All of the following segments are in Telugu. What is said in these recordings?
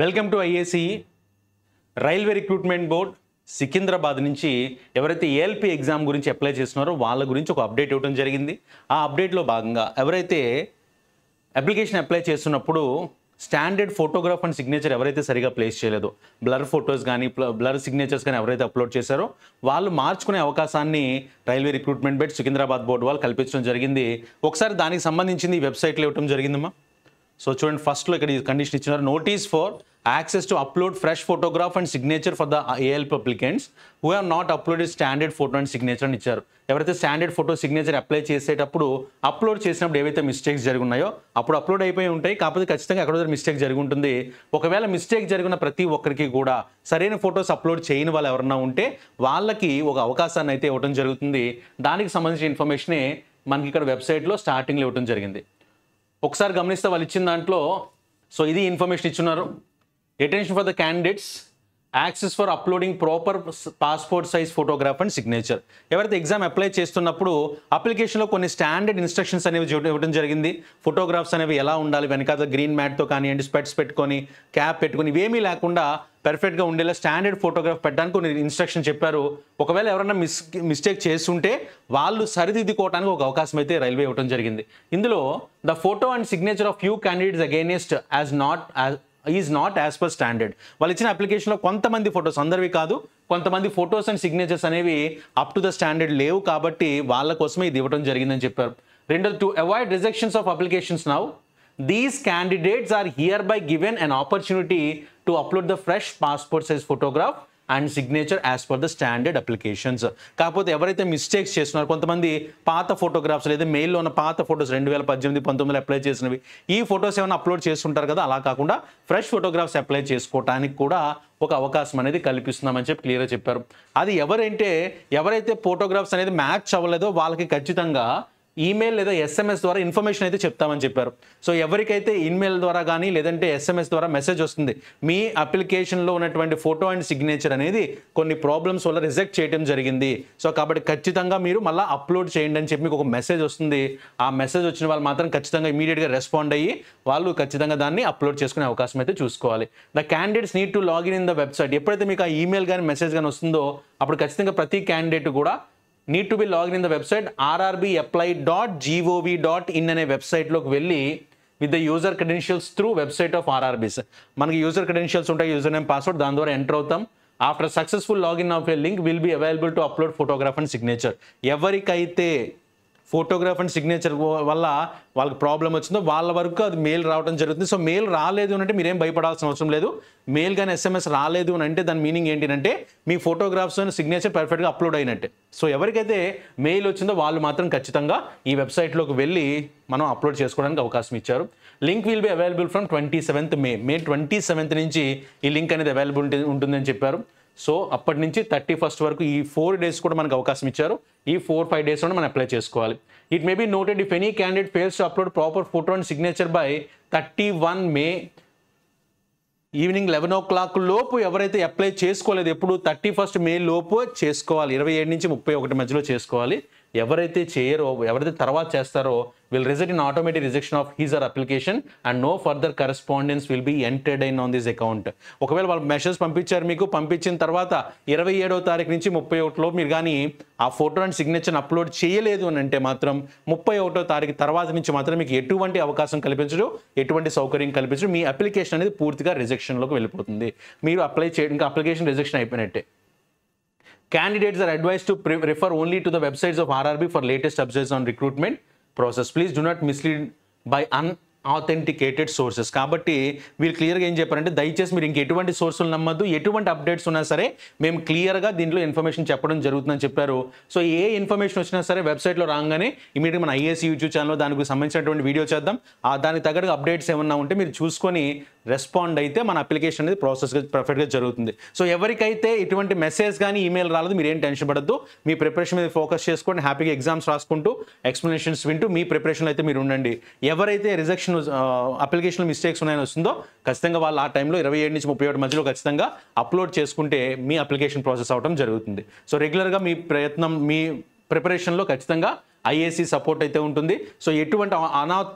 Welcome to IAC railway recruitment board Secunderabad నుంచి ఎవరైతే ఏఎల్పి ఎగ్జామ్ గురించి అప్లై చేస్తున్నారో వాళ్ళ గురించి ఒక అప్డేట్ ఇవ్వడం జరిగింది ఆ అప్డేట్లో భాగంగా ఎవరైతే అప్లికేషన్ అప్లై చేస్తున్నప్పుడు స్టాండర్డ్ ఫోటోగ్రాఫ్ అండ్ సిగ్నేచర్ ఎవరైతే సరిగా ప్లేస్ చేయలేదు బ్లర్ ఫొటోస్ కానీ బ్లర్ సిగ్నేచర్స్ కానీ ఎవరైతే అప్లోడ్ చేశారో వాళ్ళు మార్చుకునే అవకాశాన్ని రైల్వే రిక్రూట్మెంట్ బెట్ సికింద్రాబాద్ బోర్డు వాళ్ళు కల్పించడం జరిగింది ఒకసారి దానికి సంబంధించింది వెబ్సైట్లో ఇవ్వడం జరిగిందమ్మా సో చూడండి ఫస్ట్లో ఇక్కడ ఈ కండిషన్ ఇచ్చినారు notice for access to upload fresh photograph and signature for the AL applicants who have not uploaded standard photo and signature అని ఇచ్చారు ఎవరైతే స్టాండర్డ్ ఫోటో సిగ్నేచర్ అప్లై చేసేటప్పుడు అప్లోడ్ చేసినప్పుడు ఏవైతే మిస్టేక్స్ ఉన్నాయో అప్పుడు అప్లోడ్ అయిపోయి ఉంటాయి కాకపోతే ఖచ్చితంగా అక్కడ మిస్టేక్ ఉంటుంది ఒకవేళ మిస్టేక్ జరిగిన ప్రతి ఒక్కరికి కూడా సరైన ఫొటోస్ అప్లోడ్ చేయని వాళ్ళు ఎవరన్నా ఉంటే వాళ్ళకి ఒక అవకాశాన్ని అయితే ఇవ్వడం జరుగుతుంది దానికి సంబంధించిన ఇన్ఫర్మేషనే మనకి ఇక్కడ వెబ్సైట్లో స్టార్టింగ్లో ఇవ్వడం జరిగింది ఒకసారి గమనిస్తే వాళ్ళు ఇచ్చిన దాంట్లో సో ఇది ఇన్ఫర్మేషన్ ఇచ్చున్నారు attention for the candidates access for uploading proper passport size photograph and signature ఎవరైతే ఎగ్జామ్ అప్లై చేస్తున్నప్పుడు అప్లికేషన్లో కొన్ని స్టాండర్డ్ ఇన్స్ట్రక్షన్స్ అనేవి ఇవ్వడం జరిగింది ఫోటోగ్రాఫ్స్ అనేవి ఎలా ఉండాలి వెనకాల గ్రీన్ మ్యాట్తో కానివ్వండి స్పెట్స్ పెట్టుకొని క్యాప్ పెట్టుకొని ఇవేమీ లేకుండా పర్ఫెక్ట్గా ఉండేలా స్టాండర్డ్ ఫోటోగ్రాఫ్ పెట్టడానికి కొన్ని ఇన్స్ట్రక్షన్ చెప్పారు ఒకవేళ ఎవరైనా మిస్ మిస్టేక్ చేస్తుంటే వాళ్ళు సరిదిద్దుకోవడానికి ఒక అవకాశం అయితే రైల్వే ఇవ్వడం జరిగింది ఇందులో the photo and signature of few candidates against as not is not as per standard వాళ్ళు ఇచ్చిన అప్లికేషన్లో కొంతమంది ఫొటోస్ అందరివి కాదు కొంతమంది ఫొటోస్ అండ్ సిగ్నేచర్స్ అనేవి అప్ టు ద స్టాండర్డ్ లేవు కాబట్టి వాళ్ళ కోసమే ఇది ఇవ్వడం జరిగిందని చెప్పారు రెండో to avoid rejections of applications now these candidates are hereby given an opportunity to upload the fresh passport size photograph and signature as per the standard applications కాకపోతే ఎవరైతే మిస్టేక్స్ చేస్తున్నారో కొంతమంది పాత ఫోటోగ్రాఫ్స్ లేదా మెయిల్లో ఉన్న పాత ఫోటోస్ రెండు వేల పద్దెనిమిది పంతొమ్మిది అప్లై చేసినవి ఈ ఫొటోస్ ఏమైనా అప్లోడ్ చేస్తుంటారు కదా అలా కాకుండా ఫ్రెష్ ఫోటోగ్రాఫ్స్ అప్లై చేసుకోవడానికి కూడా ఒక అవకాశం అనేది కల్పిస్తున్నామని చెప్పి క్లియర్గా చెప్పారు అది ఎవరంటే ఎవరైతే ఫోటోగ్రాఫ్స్ అనేది మ్యాచ్ అవ్వలేదో వాళ్ళకి ఖచ్చితంగా ఈమెయిల్ లేదా ఎస్ఎంఎస్ ద్వారా ఇన్ఫర్మేషన్ అయితే చెప్తామని చెప్పారు సో ఎవరికైతే ఈమెయిల్ ద్వారా కానీ లేదంటే ఎస్ఎంఎస్ ద్వారా మెసేజ్ వస్తుంది మీ అప్లికేషన్లో ఉన్నటువంటి ఫోటో అండ్ సిగ్నేచర్ అనేది కొన్ని ప్రాబ్లమ్స్ వల్ల రిజెక్ట్ చేయడం జరిగింది సో కాబట్టి ఖచ్చితంగా మీరు మళ్ళీ అప్లోడ్ చేయండి అని చెప్పి మీకు ఒక మెసేజ్ వస్తుంది ఆ మెసేజ్ వచ్చిన వాళ్ళు మాత్రం ఖచ్చితంగా ఇమీడియట్గా రెస్పాండ్ అయ్యి వాళ్ళు ఖచ్చితంగా దాన్ని అప్లోడ్ చేసుకునే అవకాశం అయితే చూసుకోవాలి the candidates need to login in the website ఎప్పుడైతే మీకు ఆ ఈమెయిల్ కానీ మెసేజ్ కానీ వస్తుందో అప్పుడు ఖచ్చితంగా ప్రతి క్యాండిడేట్ కూడా need to be logged in the website rrbapply.gov.in and website log in with the user credentials through website of RRBs. Manu user credentials unta username password dandwara enter outam. After successful login of a link will be available to upload photograph and signature. Every kaite photograph and signature వల్ల వాళ్ళకి ప్రాబ్లం వచ్చిందో వాళ్ళ వరకు అది మెయిల్ రావడం జరుగుతుంది సో మెయిల్ రాలేదు అంటే మీరేం భయపడాల్సిన అవసరం లేదు మెయిల్ కానీ ఎస్ఎంఎస్ రాలేదు అని అంటే దాని మీనింగ్ ఏంటంటే మీ ఫోటోగ్రాఫ్స్ అండ్ సిగ్నేచర్ పర్ఫెక్ట్గా అప్లోడ్ అయినట్టే సో ఎవరికైతే మెయిల్ వచ్చిందో వాళ్ళు మాత్రం ఖచ్చితంగా ఈ వెబ్సైట్లోకి వెళ్ళి మనం అప్లోడ్ చేసుకోవడానికి అవకాశం ఇచ్చారు link will be available from twenty seventh May May twenty seventh నుంచి ఈ లింక్ అనేది అవైలబుల్ ఉంటుందని చెప్పారు సో అప్పటి నుంచి థర్టీ ఫస్ట్ వరకు ఈ ఫోర్ డేస్ కూడా మనకు అవకాశం ఇచ్చారు ఈ ఫోర్ ఫైవ్ డేస్ కూడా మనం అప్లై చేసుకోవాలి it may be noted if any candidate fails to upload proper photo and signature by thirty one May evening eleven o'clock లోపు ఎవరైతే అప్లై చేసుకోలేదు ఎప్పుడు థర్టీ ఫస్ట్ మే లోపు చేసుకోవాలి ఇరవై ఏడు నుంచి ముప్పై ఒకటి మధ్యలో చేసుకోవాలి ఎవరైతే చేయరో ఎవరైతే తర్వాత చేస్తారో will reject in automatic rejection of his her application and no further correspondence will be entered in on this account ఒకవేళ వాళ్ళు మెసేజ్ పంపించారు మీకు పంపించిన తర్వాత ఇరవై ఏడో తారీఖు నుంచి ముప్పై ఒకటిలో మీరు కానీ ఆ ఫోటో అండ్ సిగ్నేచర్ అప్లోడ్ చేయలేదు అని అంటే మాత్రం ముప్పై ఒకటో తారీఖు తర్వాత నుంచి మాత్రం మీకు ఎటువంటి అవకాశం కల్పించడం ఎటువంటి సౌకర్యం కల్పించడం మీ అప్లికేషన్ అనేది పూర్తిగా రిజెక్షన్లోకి వెళ్ళిపోతుంది మీరు అప్లై చేయడం అప్లికేషన్ రిజెక్షన్ అయిపోయినట్టే Candidates are advised to refer only to the websites of RRB for latest updates on recruitment process. Please do not mislead by un authenticated sources కాబట్టి మీరు క్లియర్గా ఏం చెప్పారంటే దయచేసి మీరు ఇంకెటువంటి సోర్సులు నమ్మద్దు ఎటువంటి అప్డేట్స్ ఉన్నా సరే మేము క్లియర్గా దీంట్లో ఇన్ఫర్మేషన్ చెప్పడం జరుగుతుందని చెప్పారు సో ఏ ఇన్ఫర్మేషన్ వచ్చినా సరే వెబ్సైట్లో రాగానే ఇమీడియట్ మన ఐఏసీ యూట్యూబ్ ఛానల్లో దానికి సంబంధించినటువంటి వీడియో చేద్దాం దానికి తగ్గట్టుగా అప్డేట్స్ ఏమన్నా ఉంటే మీరు చూసుకొని రెస్పాండ్ అయితే మన అప్లికేషన్ అనేది ప్రాసెస్గా పర్ఫెక్ట్గా జరుగుతుంది సో ఎవరికైతే ఇటువంటి మెసేజ్ కానీ ఈమెయిల్ రాలేదు మీరు ఏం టెన్షన్ పడద్దు మీ ప్రిపరేషన్ మీద ఫోకస్ చేసుకొని హ్యాపీగా ఎగ్జామ్స్ రాసుకుంటూ ఎక్స్ప్లెనేషన్స్ వింటూ మీ ప్రిపరేషన్లో అయితే మీరు ఉండండి ఎవరైతే రిజెక్షన్ అప్లికేషన్ అప్లికేషన్లో మిస్టేక్స్ ఉన్నాయని వస్తుందో ఖచ్చితంగా వాళ్ళు ఆ టైంలో ఇరవై ఏడు నుంచి ముప్పై ఏడు మధ్యలో ఖచ్చితంగా అప్లోడ్ చేసుకుంటే మీ అప్లికేషన్ ప్రాసెస్ అవడం జరుగుతుంది సో రెగ్యులర్గా మీ ప్రయత్నం మీ ప్రిపరేషన్లో ఖచ్చితంగా ఐఏసీ సపోర్ట్ అయితే ఉంటుంది సో ఎటువంటి అనాథ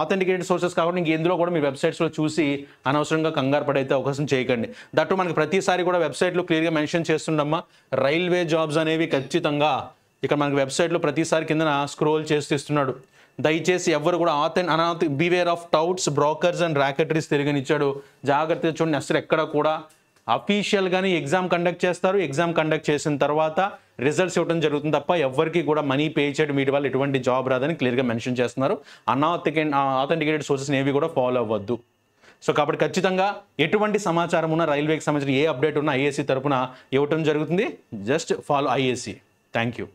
ఆథెంటికేటెడ్ సోర్సెస్ కాబట్టి ఇంక ఇందులో కూడా మీ వెబ్సైట్స్లో చూసి అనవసరంగా కంగారు పడైతే అవకాశం చేయకండి దట్టు మనకి ప్రతిసారి కూడా వెబ్సైట్లో క్లియర్గా మెన్షన్ చేస్తుండమ్మా రైల్వే జాబ్స్ అనేవి ఖచ్చితంగా ఇక్కడ మనకి వెబ్సైట్లో ప్రతిసారి కిందన స్క్రోల్ చేస్తూ ఇస్తున్నాడు దయచేసి ఎవరు కూడా ఆథెన్ అనాథ్ beware of touts brokers and racketeers తిరిగినిచ్చాడు జాగ్రత్తగా చూడండి అసలు ఎక్కడ కూడా అఫీషియల్గానే ఎగ్జామ్ కండక్ట్ చేస్తారు ఎగ్జామ్ కండక్ట్ చేసిన తర్వాత రిజల్ట్స్ ఇవ్వడం జరుగుతుంది తప్ప ఎవరికి కూడా మనీ పే చేయడం వీటి వల్ల ఎటువంటి జాబ్ రాదని క్లియర్గా మెన్షన్ చేస్తున్నారు అనాథికేట్ ఆథెంటికేటెడ్ సోర్సెస్ ఏవి కూడా ఫాలో అవ్వద్దు సో కాబట్టి ఖచ్చితంగా ఎటువంటి సమాచారం ఉన్నా రైల్వేకి సంబంధించిన ఏ అప్డేట్ ఉన్నా ఐఏసీ తరపున ఇవ్వటం జరుగుతుంది just follow IAC thank you